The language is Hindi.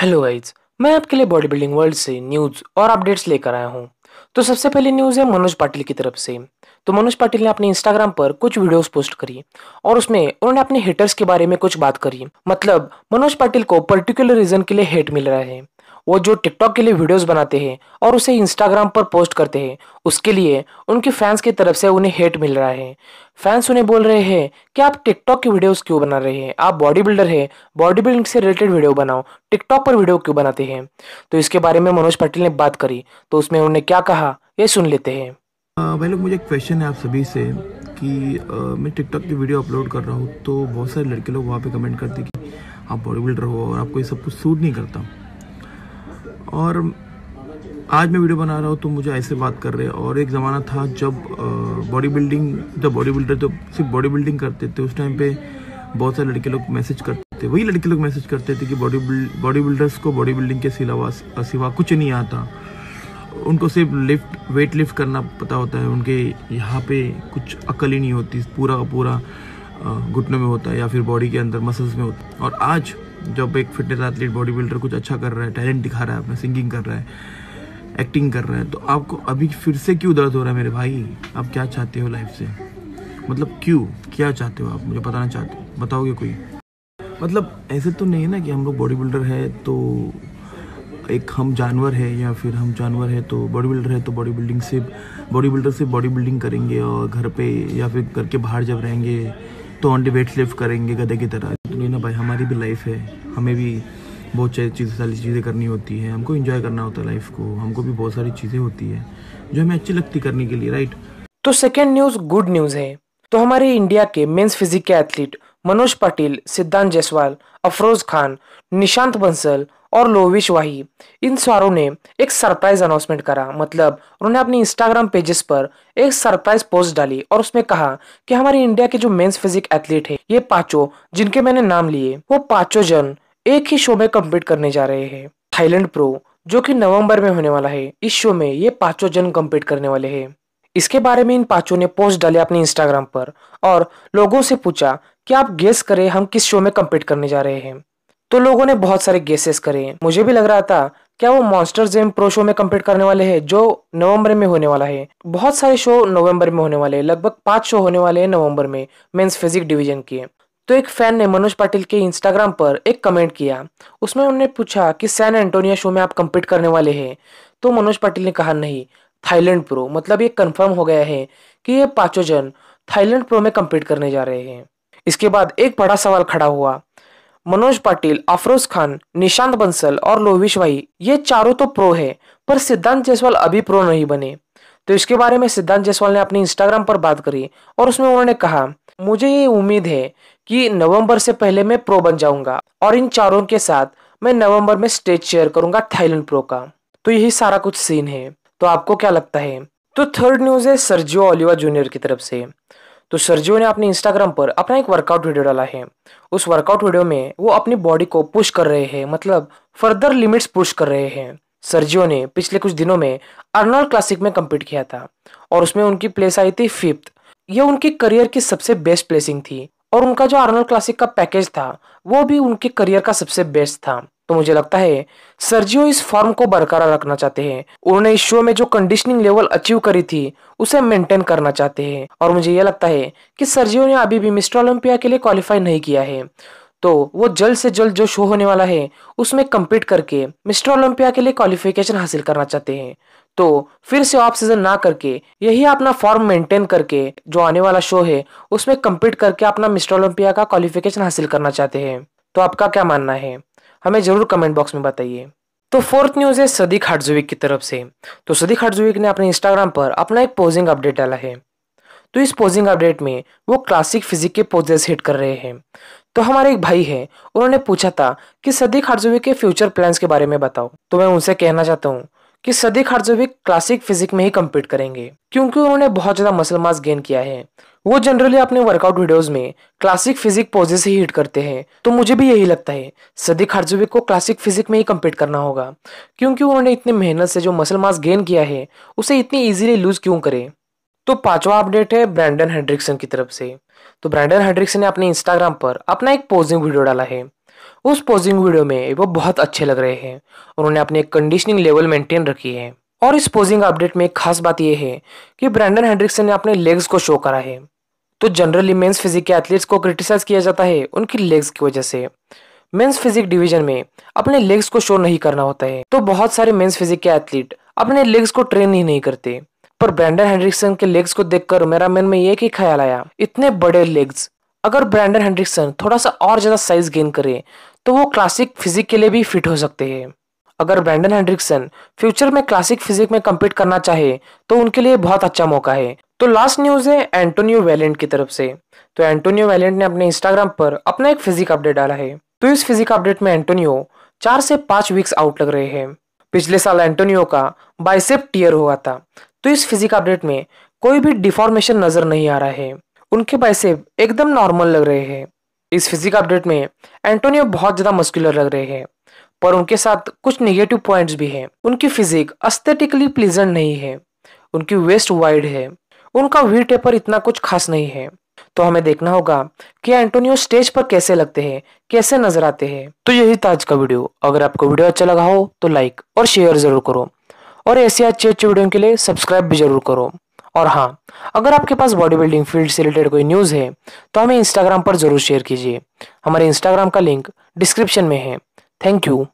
हेलो गाइज मैं आपके लिए बॉडी बिल्डिंग वर्ल्ड से न्यूज़ और अपडेट्स लेकर आया हूँ तो सबसे पहली न्यूज़ है मनोज पाटिल की तरफ से तो मनोज पाटिल ने अपने इंस्टाग्राम पर कुछ वीडियोस पोस्ट करी और उसमें उन्होंने अपने हेटर्स के बारे में कुछ बात करी मतलब मनोज पाटिल को पर्टिकुलर रीज़न के लिए हेट मिल रहा है वो जो टिकटॉक के लिए वीडियोस बनाते हैं और उसे इंस्टाग्राम पर पोस्ट करते हैं उसके लिए उनके फैंस की तरफ से उन्हें हेट मिल रहा है फैंस उन्हें बोल रहे हैं कि आप टिकटॉक की वीडियोस क्यों बना रहे हैं आप बॉडी बिल्डर है बॉडी बिल्डिंग से रिलेटेड वीडियो बनाओ टिकटॉक पर वीडियो क्यों बनाते हैं तो इसके बारे में मनोज पटेल ने बात करी तो उसमें उन्होंने क्या कहा ये सुन लेते हैं भाई लोग मुझे क्वेश्चन है आप सभी से कि मैं टिकटॉक की वीडियो अपलोड कर रहा हूँ तो बहुत सारे लड़के लोग वहाँ पे कमेंट करते हैं कि आप बॉडी बिल्डर हो और आपको ये सब कुछ सूट नहीं करता और आज मैं वीडियो बना रहा हूँ तो मुझे ऐसे बात कर रहे हैं और एक ज़माना था जब बॉडी बिल्डिंग जब बॉडी बिल्डर तो सिर्फ बॉडी बिल्डिंग करते थे उस टाइम पे बहुत सारे लड़के लोग मैसेज करते थे वही लड़के लोग मैसेज करते थे कि बॉडी बिल्ड बॉडी बिल्डर्स को बॉडी बिल्डिंग के सिलावा सिवा कुछ नहीं आता उनको सिर्फ लिफ्ट वेट लिफ्ट करना पता होता है उनके यहाँ पर कुछ अकल ही नहीं होती पूरा का पूरा घुटनों में होता है या फिर बॉडी के अंदर मसल्स में होता है और आज जब एक फिटनेस एथलीट बॉडी बिल्डर कुछ अच्छा कर रहा है टैलेंट दिखा रहा है अपना सिंगिंग कर रहा है एक्टिंग कर रहा है तो आपको अभी फिर से क्यों दर्द हो रहा है मेरे भाई आप क्या चाहते हो लाइफ से मतलब क्यों क्या चाहते हो आप मुझे बताना चाहते हो बताओगे कोई मतलब ऐसे तो नहीं है ना कि हम लोग बॉडी बिल्डर है तो एक हम जानवर है या फिर हम जानवर है तो बॉडी बिल्डर है तो बॉडी बिल्डिंग से बॉडी बिल्डर से बॉडी बिल्डिंग करेंगे और घर पे या फिर घर के बाहर जब रहेंगे तो आंटी वेट लिफ्ट करेंगे गधे की तरह तो नहीं ना भाई हमारी भी लाइफ है हमें भी बहुत सारी चीज़ें सारी चीज़ें करनी होती है हमको इन्जॉय करना होता है लाइफ को हमको भी बहुत सारी चीज़ें होती है जो हमें अच्छी लगती करने के लिए राइट तो सेकेंड न्यूज़ गुड न्यूज़ है तो हमारे इंडिया के मेन्स फिजिक के एथलीट मनोज पाटिल सिद्धांत जयसवाल अफरोज खान निशांत बंसल और लोविश वाही इन सारों ने एक सरप्राइज अनाउंसमेंट करा मतलब उन्होंने अपने इंस्टाग्राम पेजेस पर एक सरप्राइज पोस्ट डाली और उसमें कहा कि हमारे इंडिया के जो मेंस फिजिक एथलीट है ये पांचों जिनके मैंने नाम लिए वो पांचों जन एक ही शो में कम्पीट करने जा रहे हैं थाईलैंड प्रो जो कि नवंबर में होने वाला है इस शो में ये पांचों जन कम्पीट करने वाले है इसके बारे में इन पांचों ने पोस्ट डाले अपने इंस्टाग्राम पर और लोगों से पूछा कि आप गेस करें हम किस शो में कम्पीट करने जा रहे हैं तो लोगों ने बहुत सारे गेसेस करे मुझे भी लग रहा था क्या वो मॉन्स्टर जेम प्रो शो में कम्पीट करने वाले हैं जो नवंबर में होने वाला है बहुत सारे शो नवंबर में होने वाले हैं लगभग पांच शो होने वाले हैं नवंबर में मेंस फिजिक डिवीजन के तो एक फैन ने मनोज पाटिल के इंस्टाग्राम पर एक कमेंट किया उसमें उन्होंने पूछा कि सैन एंटोनिया शो में आप कम्पीट करने वाले हैं तो मनोज पाटिल ने कहा नहीं थाईलैंड प्रो मतलब ये कन्फर्म हो गया है कि ये पाँचों जन थाईलैंड प्रो में कम्पीट करने जा रहे हैं इसके बाद एक बड़ा सवाल खड़ा हुआ मनोज पाटिल अफरोज खान निशांत बंसल और लोविश भाई ये चारों तो प्रो है पर सिद्धांत जायसवाल अभी प्रो नहीं बने तो इसके बारे में सिद्धांत जायसवाल ने अपने इंस्टाग्राम पर बात करी और उसमें उन्होंने कहा मुझे ये उम्मीद है कि नवंबर से पहले मैं प्रो बन जाऊंगा और इन चारों के साथ मैं नवंबर में स्टेज शेयर करूंगा थाईलैंड प्रो का तो यही सारा कुछ सीन है तो आपको क्या लगता है तो थर्ड न्यूज है सरजियो ओलिवा जूनियर की तरफ से तो सरजियो ने अपने इंस्टाग्राम पर अपना एक वर्कआउट वीडियो डाला है उस वर्कआउट वीडियो में वो अपनी बॉडी को पुश कर रहे हैं मतलब फर्दर लिमिट्स पुश कर रहे हैं सरजियो ने पिछले कुछ दिनों में अर्नॉल्ड क्लासिक में कम्पीट किया था और उसमें उनकी प्लेस आई थी फिफ्थ यह उनके करियर की सबसे बेस्ट प्लेसिंग थी और उनका जो अर्नॉल्ड क्लासिक का पैकेज था वो भी उनके करियर का सबसे बेस्ट था तो मुझे लगता है सर्जियो इस फॉर्म को बरकरार रखना चाहते हैं उन्होंने इस शो में जो कंडीशनिंग लेवल अचीव करी थी उसे मेंटेन करना चाहते हैं और मुझे यह लगता है कि सर्जियो ने अभी भी मिस्टर ओलंपिया के लिए क्वालिफाई नहीं किया है तो वो जल्द से जल्द जो शो होने वाला है उसमें कम्पीट करके मिस्टर ओलंपिया के लिए क्वालिफिकेशन हासिल करना चाहते हैं तो फिर से ऑफ सीजन ना करके यही अपना फॉर्म मेंटेन करके जो आने वाला शो है उसमें कम्पीट करके अपना मिस्टर ओलंपिया का क्वालिफिकेशन हासिल करना चाहते हैं तो आपका क्या मानना है हमें ज़रूर कमेंट बॉक्स में बताइए तो फोर्थ न्यूज़ है सदी खाटजुविक की तरफ से तो सदी खाटजुविक ने अपने इंस्टाग्राम पर अपना एक पोजिंग अपडेट डाला है तो इस पोजिंग अपडेट में वो क्लासिक फिजिक के पोजेस हिट कर रहे हैं तो हमारे एक भाई है उन्होंने पूछा था कि सदी खाटजुविक के फ्यूचर प्लान्स के बारे में बताओ तो मैं उनसे कहना चाहता हूँ कि सदी खाटजुविक क्लासिक फिजिक में ही कम्पीट करेंगे क्योंकि उन्होंने बहुत ज़्यादा मसल मास गेन किया है वो जनरली अपने वर्कआउट वीडियोस में क्लासिक फिजिक पोजे से ही हिट करते हैं तो मुझे भी यही लगता है सदिक हर्जुबिक को क्लासिक फिजिक में ही कम्पीट करना होगा क्योंकि उन्होंने इतनी मेहनत से जो मसल मास गेन किया है उसे इतनी ईजिली लूज क्यों करे तो पांचवा अपडेट है ब्रैंडन हेड्रिक्सन की तरफ से तो ब्रैंडन हेड्रिक्सन ने अपने इंस्टाग्राम पर अपना एक पोजिंग वीडियो डाला है उस पोजिंग वीडियो में वो बहुत अच्छे लग रहे हैं उन्होंने अपने कंडीशनिंग लेवल मेंटेन रखी है और इस पोजिंग अपडेट में एक खास बात यह है कि ब्रैंडन हेड्रिक्सन ने अपने लेग्स को शो करा है तो जनरली मेंस फिजिक के एथलीट्स को क्रिटिसाइज किया जाता है उनकी लेग्स की वजह से मेंस फिजिक डिवीजन में अपने लेग्स को शो नहीं करना होता है तो बहुत सारे मेंस फिजिक के एथलीट अपने लेग्स को ट्रेन ही नहीं करते पर ब्रैंडन हेंड्रिक्सन के लेग्स को देखकर मेरा मन में एक ही ख्याल आया इतने बड़े लेग्स अगर ब्रैंडन हेंड्रिक्सन थोड़ा सा और ज्यादा साइज गेन करे तो वो क्लासिक फिजिक के लिए भी फिट हो सकते हैं अगर ब्रैंडन हेंड्रिक्सन फ्यूचर में क्लासिक फिजिक में कम्पीट करना चाहे तो उनके लिए बहुत अच्छा मौका है तो लास्ट न्यूज है एंटोनियो वैलेंट की तरफ से तो एंटोनियो वैलेंट ने अपने इंस्टाग्राम पर अपना एक फिजिक अपडेट डाला है तो इस फिजिक अपडेट में एंटोनियो चार से पांच वीक्स आउट लग रहे हैं पिछले साल एंटोनियो का बाइसेप टीयर हुआ था तो इस फिजिक अपडेट में कोई भी डिफॉर्मेशन नजर नहीं आ रहा है उनके बाइसेप एकदम नॉर्मल लग रहे हैं इस फिजिक अपडेट में एंटोनियो बहुत ज़्यादा मस्कुलर लग रहे हैं पर उनके साथ कुछ नेगेटिव पॉइंट्स भी हैं उनकी फिजिक अस्थेटिकली प्लीजेंट नहीं है उनकी वेस्ट वाइड है उनका वी टेपर इतना कुछ खास नहीं है तो हमें देखना होगा कि एंटोनियो स्टेज पर कैसे लगते हैं कैसे नजर आते हैं तो यही था आज का वीडियो अगर आपको वीडियो अच्छा लगा हो तो लाइक और शेयर जरूर करो और ऐसे अच्छे अच्छे वीडियो के लिए सब्सक्राइब भी जरूर करो और हाँ अगर आपके पास बॉडी बिल्डिंग फील्ड से रिलेटेड कोई न्यूज़ है तो हमें इंस्टाग्राम पर जरूर शेयर कीजिए हमारे इंस्टाग्राम का लिंक डिस्क्रिप्शन में है Thank you.